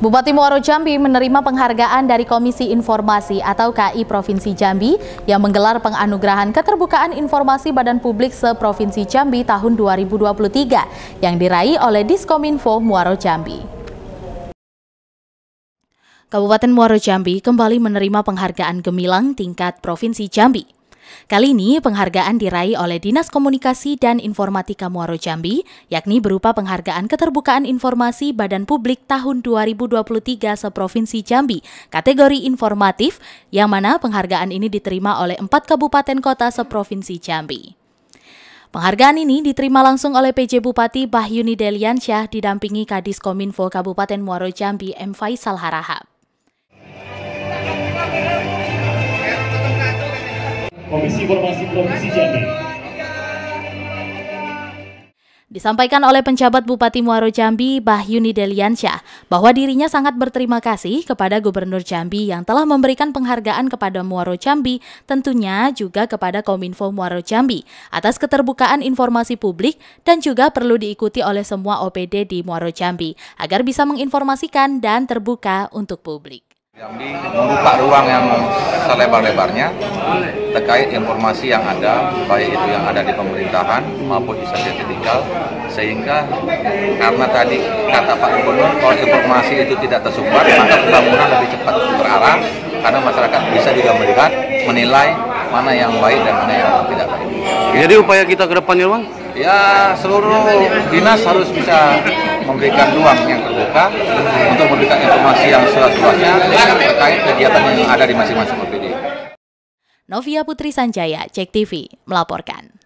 Bupati Muaro Jambi menerima penghargaan dari Komisi Informasi atau KI Provinsi Jambi yang menggelar penganugerahan keterbukaan informasi badan publik se-Provinsi Jambi tahun 2023 yang diraih oleh Diskominfo Muaro Jambi. Kabupaten Muaro Jambi kembali menerima penghargaan Gemilang tingkat Provinsi Jambi. Kali ini penghargaan diraih oleh Dinas Komunikasi dan Informatika Muaro Jambi, yakni berupa penghargaan keterbukaan informasi Badan Publik tahun 2023 seprovinsi Jambi, kategori informatif, yang mana penghargaan ini diterima oleh empat kabupaten kota seprovinsi Jambi. Penghargaan ini diterima langsung oleh PJ Bupati Bahyuni Deliansyah didampingi Kadis Kominfo Kabupaten Muaro Jambi M. Faisal Harahap. Komisi Informasi Provinsi Jambi. Disampaikan oleh penjabat Bupati Muaro Jambi, Bahyuni Deliansyah, bahwa dirinya sangat berterima kasih kepada Gubernur Jambi yang telah memberikan penghargaan kepada Muaro Jambi, tentunya juga kepada Kominfo Muaro Jambi, atas keterbukaan informasi publik dan juga perlu diikuti oleh semua OPD di Muaro Jambi, agar bisa menginformasikan dan terbuka untuk publik. Jambi membuka ruang yang selebar-lebarnya terkait informasi yang ada, baik itu yang ada di pemerintahan maupun di sosial tinggal, sehingga karena tadi kata Pak Gubernur, kalau informasi itu tidak tersumbat, maka pembangunan lebih cepat berarah, karena masyarakat bisa juga melihat, menilai mana yang baik dan mana yang tidak baik. Jadi upaya kita ke depannya, Bang? Ya, seluruh dinas harus bisa memberikan ruang yang terbuka untuk memberikan informasi yang seluas-luasnya terkait kegiatan yang ada di masing-masing OPD. Novia Putri Sanjaya, Cek TV, melaporkan.